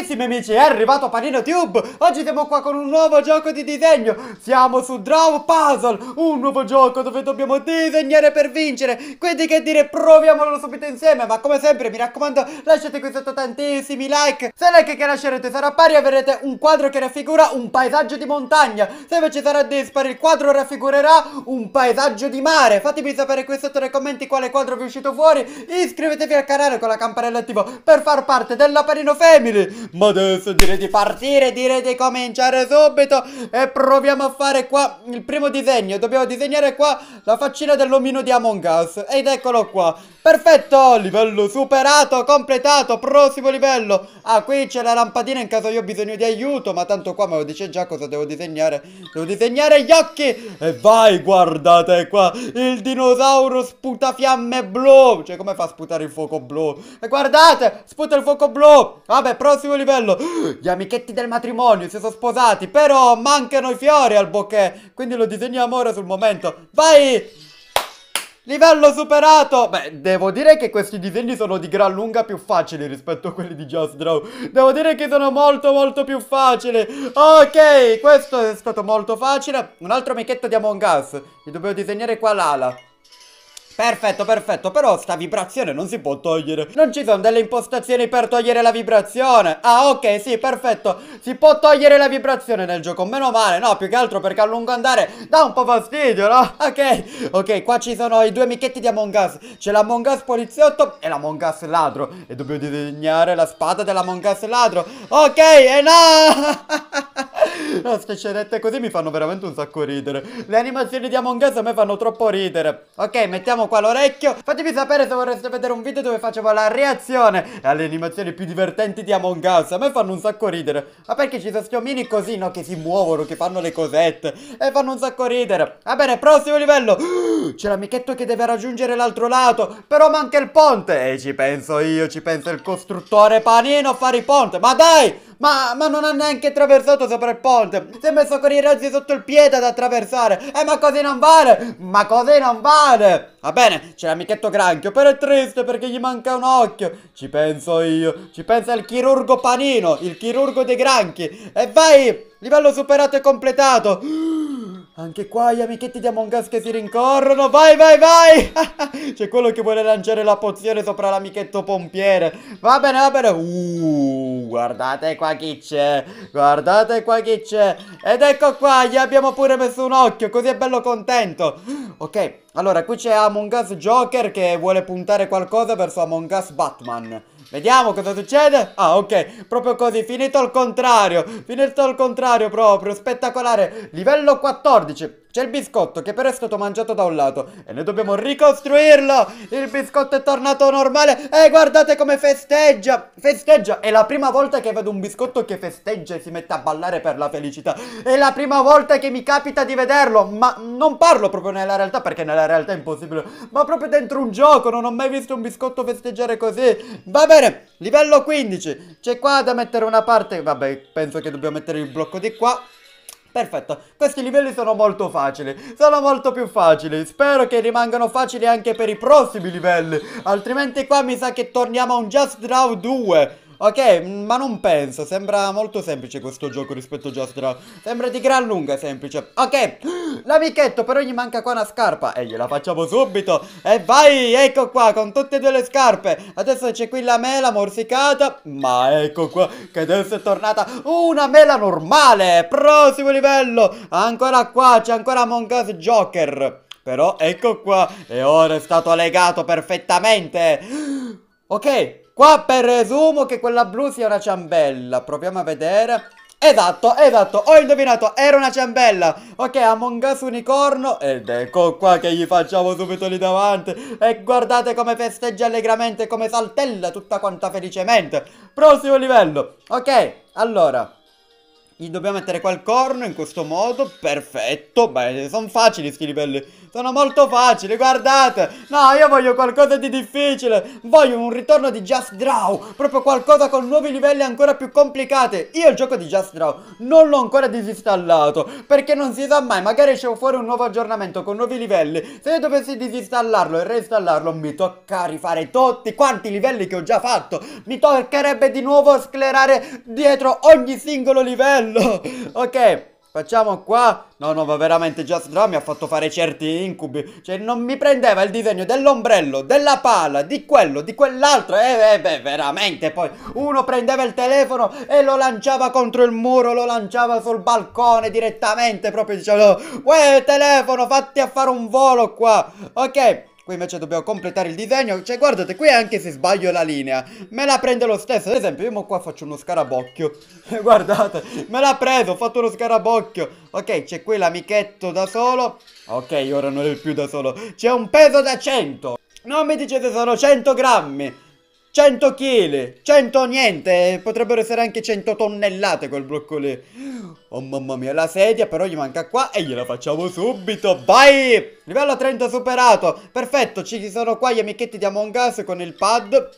Carissimi amici, è arrivato Panino Tube! Oggi siamo qua con un nuovo gioco di disegno! Siamo su Draw Puzzle, un nuovo gioco dove dobbiamo disegnare per vincere! Quindi che dire, proviamolo subito insieme! Ma come sempre, mi raccomando, lasciate qui sotto tantissimi like! Se like che lascerete sarà pari avrete un quadro che raffigura un paesaggio di montagna! Se invece sarà dispari il quadro raffigurerà un paesaggio di mare! Fatemi sapere qui sotto nei commenti quale quadro vi è uscito fuori! Iscrivetevi al canale con la campanella attiva per far parte della Panino Family! Ma adesso direi di partire, direi di cominciare subito E proviamo a fare qua il primo disegno Dobbiamo disegnare qua la faccina dell'omino di Among Us Ed eccolo qua Perfetto, livello superato, completato, prossimo livello Ah, qui c'è la lampadina in caso io ho bisogno di aiuto Ma tanto qua me lo dice già cosa devo disegnare Devo disegnare gli occhi E vai, guardate qua Il dinosauro sputa fiamme blu Cioè come fa a sputare il fuoco blu? E guardate, sputa il fuoco blu Vabbè, prossimo altissimo livello Gli amichetti del matrimonio si sono sposati Però mancano i fiori al bouquet Quindi lo disegniamo ora sul momento Vai! Livello superato! Beh, devo dire che questi disegni sono di gran lunga più facili rispetto a quelli di Just Draw. Devo dire che sono molto molto più facili. Ok, questo è stato molto facile. Un altro amichetto di Among Us. Gli dobbiamo disegnare qua l'ala. Perfetto, perfetto, però sta vibrazione non si può togliere Non ci sono delle impostazioni per togliere la vibrazione Ah, ok, sì, perfetto Si può togliere la vibrazione nel gioco, meno male No, più che altro perché a lungo andare dà un po' fastidio, no? Ok, ok, qua ci sono i due amichetti di Among Us C'è l'Among Us poliziotto e l'Among Us ladro E dobbiamo disegnare la spada dell'Among Us ladro Ok, e no! La schiacceretta così mi fanno veramente un sacco ridere. Le animazioni di Among Us a me fanno troppo ridere. Ok, mettiamo qua l'orecchio. Fatemi sapere se vorreste vedere un video dove facevo la reazione alle animazioni più divertenti di Among Us. A me fanno un sacco ridere. Ma perché ci sono schiomini così, no? Che si muovono, che fanno le cosette. E fanno un sacco ridere. Va bene, prossimo livello. C'è l'amichetto che deve raggiungere l'altro lato. Però manca il ponte. E ci penso io, ci penso il costruttore panino a fare i ponte. Ma dai! Ma, ma non ha neanche attraversato sopra il ponte. Si è messo con i razzi sotto il piede ad attraversare. Eh, ma così non vale! Ma così non vale! Va bene, c'è l'amichetto granchio, però è triste perché gli manca un occhio. Ci penso io, ci pensa il chirurgo Panino, il chirurgo dei granchi. E vai! Livello superato e completato. Anche qua gli amichetti di Among Us che si rincorrono. Vai, vai, vai! C'è quello che vuole lanciare la pozione sopra l'amichetto pompiere. Va bene, va bene. Uh, guardate qua chi c'è. Guardate qua chi c'è. Ed ecco qua, gli abbiamo pure messo un occhio, così è bello contento. Ok, allora qui c'è Among Us Joker che vuole puntare qualcosa verso Among Us Batman. Vediamo cosa succede. Ah, ok. Proprio così. Finito al contrario. Finito al contrario proprio. Spettacolare. Livello 14. C'è il biscotto che però è stato mangiato da un lato E noi dobbiamo ricostruirlo Il biscotto è tornato normale E guardate come festeggia Festeggia È la prima volta che vedo un biscotto che festeggia E si mette a ballare per la felicità È la prima volta che mi capita di vederlo Ma non parlo proprio nella realtà Perché nella realtà è impossibile Ma proprio dentro un gioco Non ho mai visto un biscotto festeggiare così Va bene Livello 15 C'è qua da mettere una parte Vabbè penso che dobbiamo mettere il blocco di qua Perfetto, questi livelli sono molto facili, sono molto più facili, spero che rimangano facili anche per i prossimi livelli, altrimenti qua mi sa che torniamo a un Just Draw 2 Ok, mm, ma non penso, sembra molto semplice questo gioco rispetto a Jastra. Sembra di gran lunga semplice. Ok, l'amichetto però gli manca qua una scarpa e gliela facciamo subito. E vai, ecco qua, con tutte e due le scarpe. Adesso c'è qui la mela morsicata. Ma ecco qua, che adesso è tornata una mela normale. Prossimo livello. Ancora qua, c'è ancora Among Us Joker. Però ecco qua, e ora è stato legato perfettamente. Ok, qua per presumo che quella blu sia una ciambella. Proviamo a vedere. Esatto, esatto, ho indovinato, era una ciambella Ok, Among Us unicorno Ed ecco qua che gli facciamo subito lì davanti E guardate come festeggia allegramente, come saltella tutta quanta felicemente Prossimo livello Ok, allora gli dobbiamo mettere qua il corno in questo modo. Perfetto. Beh, sono facili sti livelli. Sono molto facili, guardate. No, io voglio qualcosa di difficile. Voglio un ritorno di Just Draw. Proprio qualcosa con nuovi livelli ancora più complicati. Io il gioco di Just Draw non l'ho ancora disinstallato. Perché non si sa mai, magari esce fuori un nuovo aggiornamento con nuovi livelli. Se io dovessi disinstallarlo e reinstallarlo, mi tocca rifare tutti quanti i livelli che ho già fatto. Mi toccherebbe di nuovo sclerare dietro ogni singolo livello bello! Ok, facciamo qua. No, no, ma veramente Just Draw mi ha fatto fare certi incubi. Cioè, non mi prendeva il disegno dell'ombrello, della pala, di quello, di quell'altro. E eh, eh, beh, veramente poi uno prendeva il telefono e lo lanciava contro il muro, lo lanciava sul balcone direttamente, proprio dicendo, uè, telefono, fatti a fare un volo qua. Ok. Qui invece dobbiamo completare il disegno. Cioè, guardate, qui anche se sbaglio la linea, me la prende lo stesso. Ad esempio, io mo qua faccio uno scarabocchio. guardate, me l'ha preso, ho fatto uno scarabocchio. Ok, c'è qui l'amichetto da solo. Ok, ora non è più da solo. C'è un peso da 100. Non mi dice se sono 100 grammi. 100 kg, 100 niente, potrebbero essere anche 100 tonnellate quel blocco lì. Oh mamma mia, la sedia però gli manca qua e gliela facciamo subito, vai! Livello 30 superato, perfetto, ci sono qua gli amichetti di Among Us con il pad.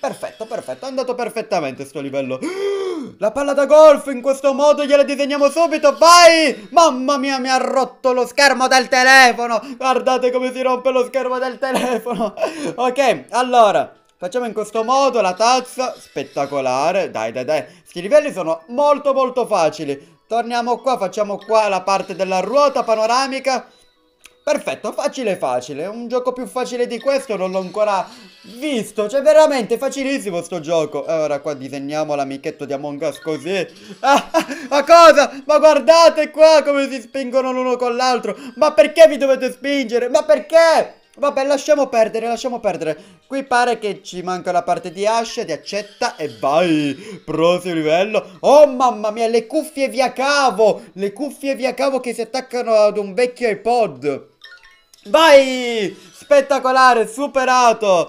Perfetto, perfetto, è andato perfettamente sto livello. La palla da golf in questo modo gliela disegniamo subito, vai! Mamma mia, mi ha rotto lo schermo del telefono! Guardate come si rompe lo schermo del telefono! Ok, allora... Facciamo in questo modo la tazza. Spettacolare. Dai, dai, dai. Questi livelli sono molto, molto facili. Torniamo qua, facciamo qua la parte della ruota panoramica. Perfetto, facile facile, un gioco più facile di questo non l'ho ancora visto, cioè veramente facilissimo sto gioco E eh, ora qua disegniamo l'amichetto di Among Us così ah, Ma cosa? Ma guardate qua come si spingono l'uno con l'altro Ma perché vi dovete spingere? Ma perché? Vabbè, lasciamo perdere, lasciamo perdere. Qui pare che ci manca la parte di ascia, di accetta e vai. Prossimo livello. Oh, mamma mia, le cuffie via cavo. Le cuffie via cavo che si attaccano ad un vecchio iPod. Vai! Spettacolare, superato!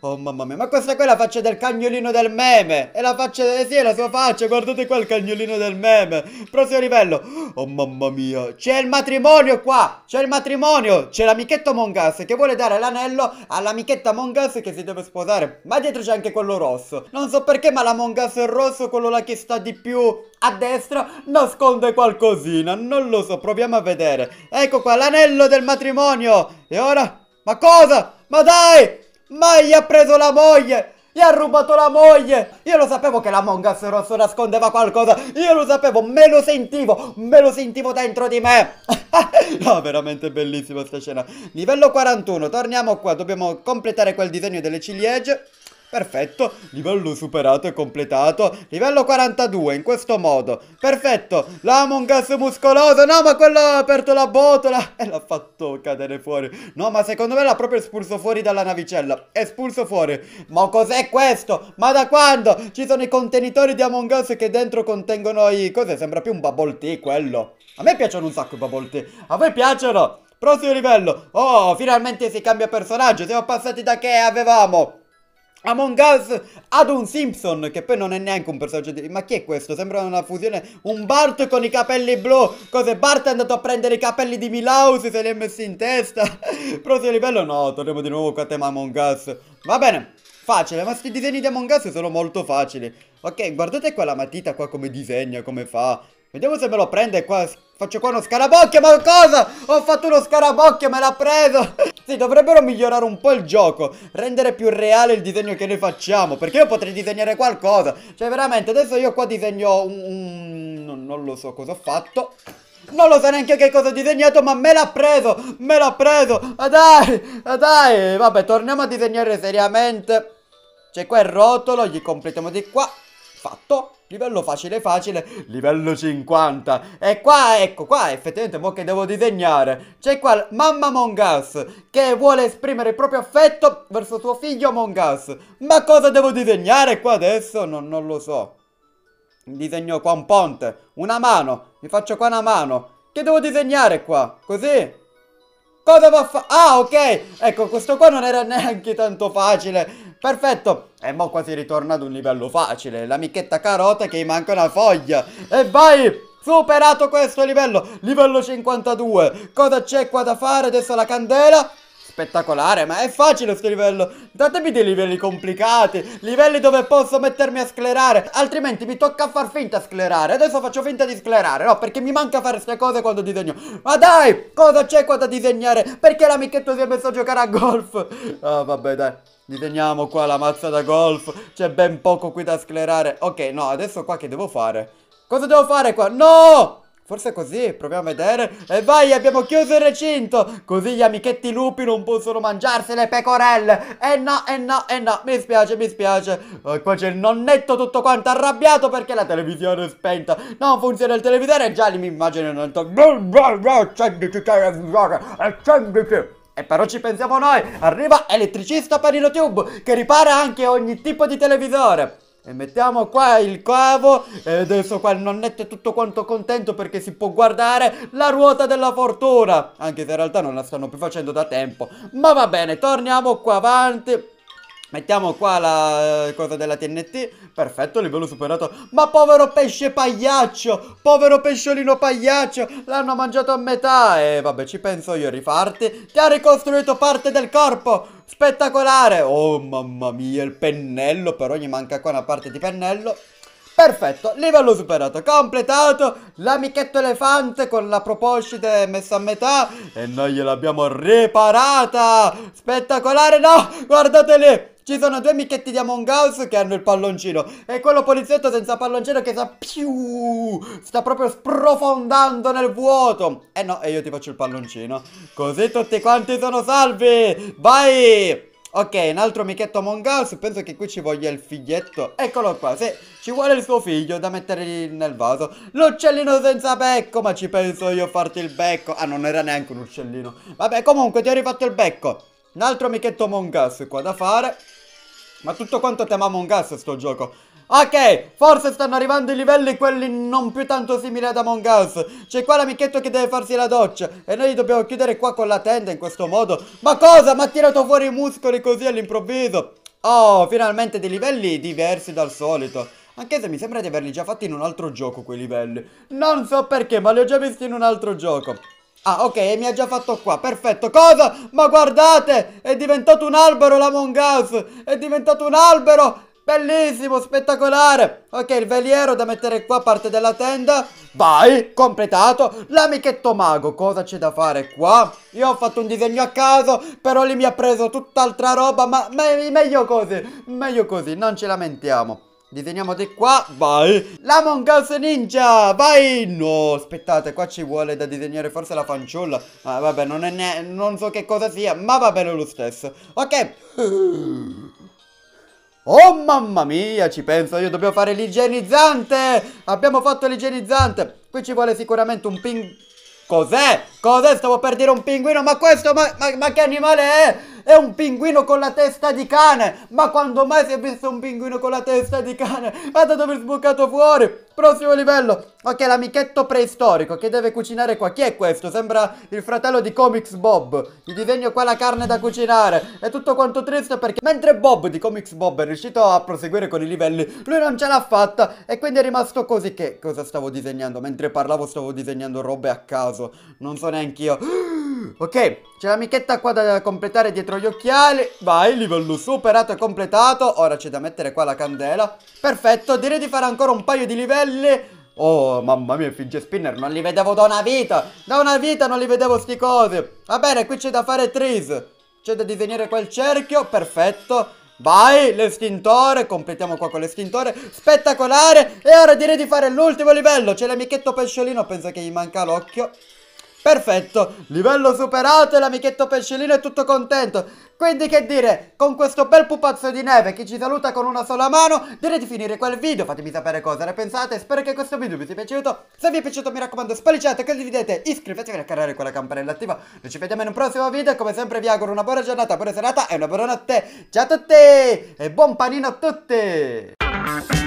Oh mamma mia, ma questa qua è la faccia del cagnolino del meme! È la faccia, del... sì, è la sua faccia, guardate qua il cagnolino del meme! Prossimo livello! Oh mamma mia, c'è il matrimonio qua! C'è il matrimonio! C'è l'amichetto Mongas che vuole dare l'anello all'amichetta Mongas che si deve sposare. Ma dietro c'è anche quello rosso. Non so perché, ma la Mongas rosso, quello là che sta di più a destra, nasconde qualcosina. Non lo so, proviamo a vedere. Ecco qua, l'anello del matrimonio! E ora... Ma cosa? Ma dai! Ma gli ha preso la moglie! Gli ha rubato la moglie! Io lo sapevo che la Mongas Rosso nascondeva qualcosa! Io lo sapevo, me lo sentivo! Me lo sentivo dentro di me! no, veramente bellissima sta scena. Livello 41, torniamo qua, dobbiamo completare quel disegno delle ciliegie. Perfetto, livello superato e completato. Livello 42, in questo modo. Perfetto, l'Among Us muscoloso. No, ma quello ha aperto la botola e l'ha fatto cadere fuori. No, ma secondo me l'ha proprio espulso fuori dalla navicella. Espulso fuori. Ma cos'è questo? Ma da quando? Ci sono i contenitori di Among Us che dentro contengono i... Cos'è? Sembra più un bubble tea quello. A me piacciono un sacco i bubble tea. A voi piacciono? Prossimo livello. Oh, finalmente si cambia personaggio. Siamo passati da che avevamo... Among Us ad un Simpson Che poi non è neanche un personaggio di... Ma chi è questo? Sembra una fusione Un Bart con i capelli blu Cos'è? Bart è andato a prendere i capelli di Milhouse Se li è messi in testa Prossimo livello? No, torniamo di nuovo qua a tema Among Us Va bene Facile, ma questi disegni di Among Us sono molto facili Ok, guardate qua la matita qua come disegna, come fa Vediamo se me lo prende qua Faccio qua uno scarabocchio, ma cosa? Ho fatto uno scarabocchio, me l'ha preso Sì, dovrebbero migliorare un po' il gioco, rendere più reale il disegno che noi facciamo, perché io potrei disegnare qualcosa. Cioè, veramente, adesso io qua disegno un... un... Non, lo so cosa ho fatto. Non lo so neanche che cosa ho disegnato, ma me l'ha preso, me l'ha preso. Ah dai, ah dai. Vabbè, torniamo a disegnare seriamente. C'è cioè, qua il rotolo, gli completiamo di qua. Fatto. Livello facile facile, livello 50. E qua, ecco, qua effettivamente mo che devo disegnare. C'è qua mamma Mongas che vuole esprimere il proprio affetto verso suo figlio Mongas. Ma cosa devo disegnare qua adesso? No, non lo so. Disegno qua un ponte, una mano. Mi faccio qua una mano. Che devo disegnare qua? Così? Cosa va a fare? Ah, ok! Ecco, questo qua non era neanche tanto facile. Perfetto. E mo' quasi ritorna ad un livello facile. L'amichetta carota che gli manca una foglia. E vai! Superato questo livello, livello 52. Cosa c'è qua da fare? Adesso la candela. Spettacolare, ma è facile questo livello Datemi dei livelli complicati Livelli dove posso mettermi a sclerare Altrimenti mi tocca far finta a sclerare Adesso faccio finta di sclerare, no? Perché mi manca fare queste cose quando disegno Ma dai, cosa c'è qua da disegnare? Perché l'amichetto si è messo a giocare a golf? Ah, oh, vabbè, dai Disegniamo qua la mazza da golf C'è ben poco qui da sclerare Ok, no, adesso qua che devo fare? Cosa devo fare qua? No! Forse così, proviamo a vedere. E vai, abbiamo chiuso il recinto. Così gli amichetti lupi non possono mangiarsi le pecorelle. E eh no, e eh no, e eh no. Mi spiace, mi spiace. E eh, qua c'è il nonnetto tutto quanto arrabbiato perché la televisione è spenta. Non funziona il televisore. Già lì mi immagino il nonnetto. Accenditi televisore, accenditi. E però ci pensiamo noi, arriva elettricista per YouTube che ripara anche ogni tipo di televisore. E mettiamo qua il cavo e adesso qua il nonnetto è tutto quanto contento perché si può guardare la ruota della fortuna. Anche se in realtà non la stanno più facendo da tempo. Ma va bene, torniamo qua avanti. Mettiamo qua la eh, cosa della TNT. Perfetto, livello superato. Ma povero pesce pagliaccio! Povero pesciolino pagliaccio! L'hanno mangiato a metà. E vabbè, ci penso io a rifarti. Ti ha ricostruito parte del corpo! Spettacolare! Oh mamma mia, il pennello. Però gli manca qua una parte di pennello. Perfetto, livello superato, completato l'amichetto elefante con la proposcite messa a metà e noi gliel'abbiamo riparata! Spettacolare, no! Guardate lì! Ci sono due amichetti di Among Us che hanno il palloncino e quello poliziotto senza palloncino che sta più sta proprio sprofondando nel vuoto. Eh no, e io ti faccio il palloncino. Così tutti quanti sono salvi. Vai! Ok, un altro amichetto Among Us, penso che qui ci voglia il figlietto. Eccolo qua, sì ci vuole il suo figlio da mettere nel vaso. L'uccellino senza becco, ma ci penso io a farti il becco. Ah, non era neanche un uccellino. Vabbè, comunque ti ho rifatto il becco. Un altro amichetto Among Us qua da fare. Ma tutto quanto tema Among Us sto gioco. Ok, forse stanno arrivando i livelli quelli non più tanto simili ad Among Us. C'è qua l'amichetto che deve farsi la doccia e noi dobbiamo chiudere qua con la tenda in questo modo. Ma cosa? Ma ha tirato fuori i muscoli così all'improvviso. Oh, finalmente dei livelli diversi dal solito. Anche se mi sembra di averli già fatti in un altro gioco quei livelli. Non so perché, ma li ho già visti in un altro gioco. Ah, ok, mi ha già fatto qua, perfetto. Cosa? Ma guardate, è diventato un albero la Mongouse! È diventato un albero! Bellissimo, spettacolare! Ok, il veliero da mettere qua parte della tenda. Vai, completato. L'amichetto mago, cosa c'è da fare qua? Io ho fatto un disegno a caso, però lì mi ha preso tutt'altra roba, ma me meglio così, meglio così, non ci lamentiamo. Diveniamo di qua, vai La Mongoose Ninja, vai No, aspettate, qua ci vuole da disegnare forse la fanciulla ah, Vabbè, non è ne... non so che cosa sia, ma va bene lo stesso Ok Oh mamma mia, ci penso io, dobbiamo fare l'igienizzante Abbiamo fatto l'igienizzante Qui ci vuole sicuramente un ping... Cos'è? Cos'è? Stavo per dire un pinguino, ma questo, ma, ma, ma che animale è? è un pinguino con la testa di cane. Ma quando mai si è visto un pinguino con la testa di cane? Ma da dove è sboccato fuori? Prossimo livello. Ok, l'amichetto preistorico che deve cucinare qua. Chi è questo? Sembra il fratello di Comics Bob. Gli disegno qua la carne da cucinare. È tutto quanto triste perché mentre Bob di Comics Bob è riuscito a proseguire con i livelli, lui non ce l'ha fatta e quindi è rimasto così che cosa stavo disegnando? Mentre parlavo stavo disegnando robe a caso. Non so neanche io. Ok, c'è l'amichetta qua da completare dietro gli occhiali. Vai, livello superato e completato. Ora c'è da mettere qua la candela. Perfetto, direi di fare ancora un paio di livelli. Oh, mamma mia, Fidget Spinner, non li vedevo da una vita! Da una vita non li vedevo sti cose! Va bene, qui c'è da fare Trees. C'è da disegnare quel cerchio, perfetto. Vai, l'estintore, completiamo qua con l'estintore. Spettacolare! E ora direi di fare l'ultimo livello. C'è l'amichetto pesciolino, penso che gli manca l'occhio. Perfetto, livello superato e l'amichetto pesciolino è tutto contento. Quindi che dire, con questo bel pupazzo di neve che ci saluta con una sola mano, direi di finire quel video, fatemi sapere cosa ne pensate, spero che questo video vi sia piaciuto. Se vi è piaciuto mi raccomando spallicciate, condividete, iscrivetevi al canale con la campanella attiva. Noi ci vediamo in un prossimo video, e come sempre vi auguro una buona giornata, buona serata e una buona notte. Ciao a tutti e buon panino a tutti!